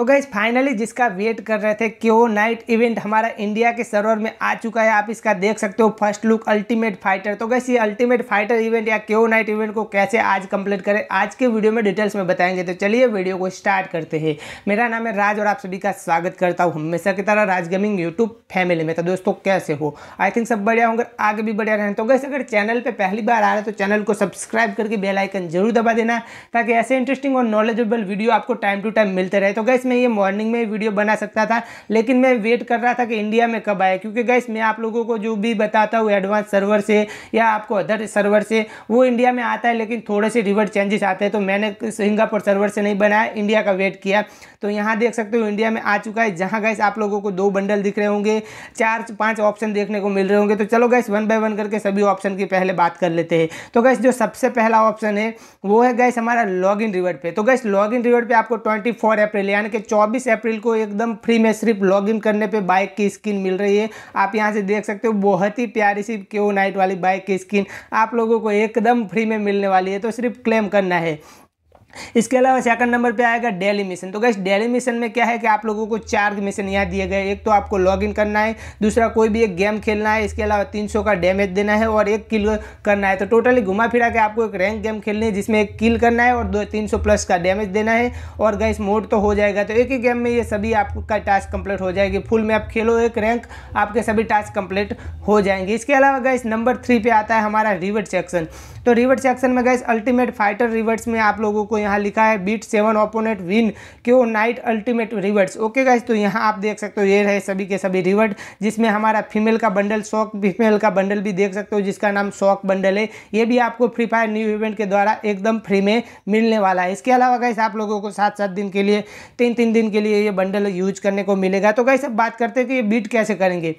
तो गई फाइनली जिसका वेट कर रहे थे क्यो नाइट इवेंट हमारा इंडिया के सर्वर में आ चुका है आप इसका देख सकते हो फर्स्ट लुक अल्टीमेट फाइटर तो गैस ये अल्टीमेट फाइटर इवेंट या क्यो नाइट इवेंट को कैसे आज कंप्लीट करें आज के वीडियो में डिटेल्स में बताएंगे तो चलिए वीडियो को स्टार्ट करते हैं मेरा नाम है राज और आप सभी का स्वागत करता हूँ हमेशा की तरह राज गेमिंग यूट्यूब फैमिली में तो दोस्तों कैसे हो आई थिंक सब बढ़िया होंगे आगे भी बढ़िया रहें तो गैस अगर चैनल पर पहली बार आ रहे तो चैनल को सब्सक्राइब करके बेलाइकन जरूर दबा देना ताकि ऐसे इंटरेस्टिंग और नॉलेजेबल वीडियो आपको टाइम टू टाइम मिलते रहे तो गैस में ये मॉर्निंग में वीडियो बना सकता था लेकिन मैं वेट कर रहा था कि इंडिया में कब आए क्योंकि गैस मैं आप लोगों को जो भी बताता हूँ एडवांस सर्वर से या आपको अदर सर्वर से वो इंडिया में आता है लेकिन थोड़े से रिवर्ट चेंजेस आते हैं तो मैंने सिंगापुर सर्वर से नहीं बनाया इंडिया का वेट किया तो यहाँ देख सकते हो इंडिया में आ चुका है जहाँ गैस आप लोगों को दो बंडल दिख रहे होंगे चार पाँच ऑप्शन देखने को मिल रहे होंगे तो चलो गैस वन बाय वन करके सभी ऑप्शन की पहले बात कर लेते हैं तो गैस जो सबसे पहला ऑप्शन है वो है गैस हमारा लॉग इन रिवर्ट पे तो गैस लॉग इन रिवर्ट पे आपको ट्वेंटी अप्रैल यानी कि चौबीस अप्रैल को एकदम फ्री में सिर्फ इन करने पर बाइक की स्किन मिल रही है आप यहाँ से देख सकते हो बहुत ही प्यारी सी क्यू नाइट वाली बाइक की स्किन आप लोगों को एकदम फ्री में मिलने वाली है तो सिर्फ क्लेम करना है इसके अलावा सेकंड नंबर पे आएगा डेली मिशन तो गैस डेली मिशन में क्या है कि आप लोगों को चार मिशन यहाँ दिए गए एक तो आपको लॉगिन करना है दूसरा कोई भी एक गेम खेलना है इसके अलावा 300 का डैमेज देना है और एक किल करना है तो टोटली घुमा फिरा के आपको एक रैंक गेम खेलनी है जिसमें एक किल करना है और दो तीन प्लस का डैमेज देना है और गैस मोड तो हो जाएगा तो एक ही गेम में ये सभी आपका टास्क कंप्लीट हो जाएगी फुल में आप खेलो एक रैंक आपके सभी टास्क कंप्लीट हो जाएंगे इसके अलावा गैस नंबर थ्री पे आता है हमारा रिवर्ट सेक्शन तो रिवर्ट सेक्शन में गैस अल्टीमेट फाइटर रिवर्ट्स में आप लोगों को यहाँ लिखा है beat seven opponent win Kyo night ultimate rewards okay guys तो यहाँ आप देख सकते हो ये रहे सभी के सभी रिवर्ड जिसमें हमारा फीमेल का बंडल शॉक फीमेल का बंडल भी देख सकते हो जिसका नाम शॉक बंडल है ये भी आपको फ्री फायर न्यू इवेंट के द्वारा एकदम फ्री में मिलने वाला है इसके अलावा गाइस आप लोगों को सात सात दिन के लिए तीन तीन दिन के लिए ये बंडल यूज करने को मिलेगा तो गाइस अब बात करते हैं कि ये बीट कैसे करेंगे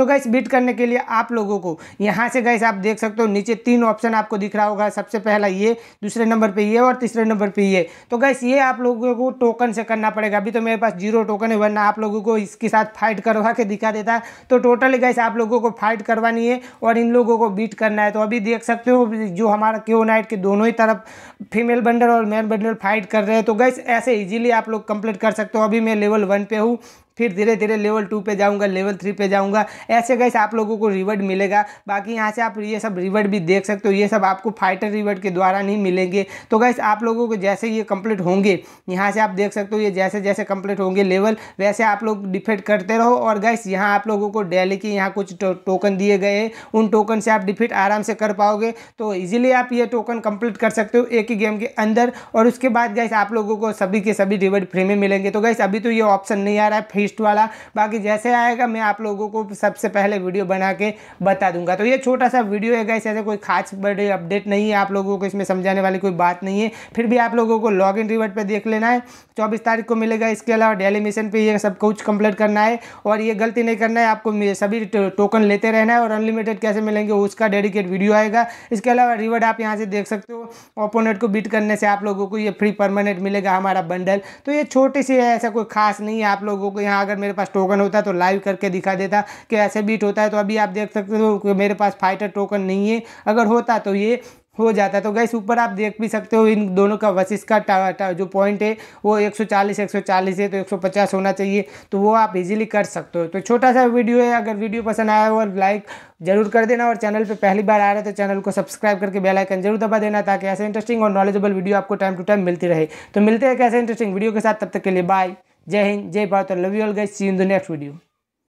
तो गैस बीट करने के लिए आप लोगों को यहाँ से गैस आप देख सकते हो नीचे तीन ऑप्शन आपको दिख रहा होगा सबसे पहला ये दूसरे नंबर पर ये और तीसरे नंबर पर ये तो गैस ये आप लोगों को टोकन से करना पड़ेगा अभी तो मेरे पास जीरो टोकन है वरना आप लोगों को इसके साथ फाइट करवा के दिखा देता तो टोटल गैस आप लोगों को फाइट करवानी है और इन लोगों को बीट करना है तो अभी देख सकते हो जो हमारा क्यों नाइट के दोनों ही तरफ फीमेल बंडल और मेल बंडल फाइट कर रहे हैं तो गैस ऐसे इजीली आप लोग कंप्लीट कर सकते हो अभी मैं लेवल वन पे हूँ फिर धीरे धीरे लेवल टू पे जाऊंगा लेवल थ्री पे जाऊँगा ऐसे गैस आप लोगों को रिवर्ड मिलेगा बाकी यहाँ से आप ये सब रिवर्ड भी देख सकते हो ये सब आपको फाइटर रिवर्ड के द्वारा नहीं मिलेंगे तो गैस आप लोगों को जैसे ये कंप्लीट होंगे यहाँ से आप देख सकते हो ये जैसे जैसे कंप्लीट होंगे लेवल वैसे आप लोग डिफेट करते रहो और गैस यहाँ आप लोगों को डेली के यहाँ कुछ टो, टोकन दिए गए हैं उन टोकन से आप डिफिट आराम से कर पाओगे तो ईजिली आप ये टोकन कंप्लीट कर सकते हो एक ही गेम के अंदर और उसके बाद गैस आप लोगों को सभी के सभी रिवर्ड फ्री में मिलेंगे तो गैस अभी तो ये ऑप्शन नहीं आ रहा है फिर लिस्ट वाला बाकी जैसे आएगा मैं आप लोगों को सबसे पहले वीडियो बना के बता दूंगा तो ये छोटा सा वीडियो है गैस ऐसे कोई खास बड़े अपडेट नहीं है आप लोगों को इसमें समझाने वाली कोई बात नहीं है फिर भी आप लोगों को लॉग इन रिवर्ट पर देख लेना है चौबीस तारीख को मिलेगा इसके अलावा डेली मिशन पर यह सब कुछ कंप्लीट करना है और ये गलती नहीं करना है आपको सभी टोकन लेते रहना है और अनलिमिटेड कैसे मिलेंगे उसका डेडिकेट वीडियो आएगा इसके अलावा रिवर्ड आप यहाँ से देख सकते हो ओपोनेंट को बीट करने से आप लोगों को ये फ्री परमानेंट मिलेगा हमारा बंडल तो ये छोटी सी है ऐसा कोई खास नहीं है आप लोगों को यहाँ अगर मेरे पास टोकन होता तो लाइव करके दिखा देता कि ऐसे बीट होता है तो अभी आप देख सकते हो कि मेरे पास फाइटर टोकन नहीं है अगर होता तो ये हो जाता है तो गैस ऊपर आप देख भी सकते हो इन दोनों का वशिष का टा, टा, जो पॉइंट है वो 140 140 है तो 150 होना चाहिए तो वो आप इजीली कर सकते हो तो छोटा सा वीडियो है अगर वीडियो पसंद आया हो और लाइक जरूर कर देना और चैनल पे पहली बार आ रहे तो चैनल को सब्सक्राइब करके बेल आइकन जरूर दबा देना ताकि ऐसे इंटरेस्टिंग और नॉलेजेबल वीडियो आपको टाइम टू टाइम मिलती रहे तो मिलते हैं कैसे इंटरेस्टिंग वीडियो के साथ तब तक के लिए बाय जय हिंद जय Bharat love you all guys see in the next video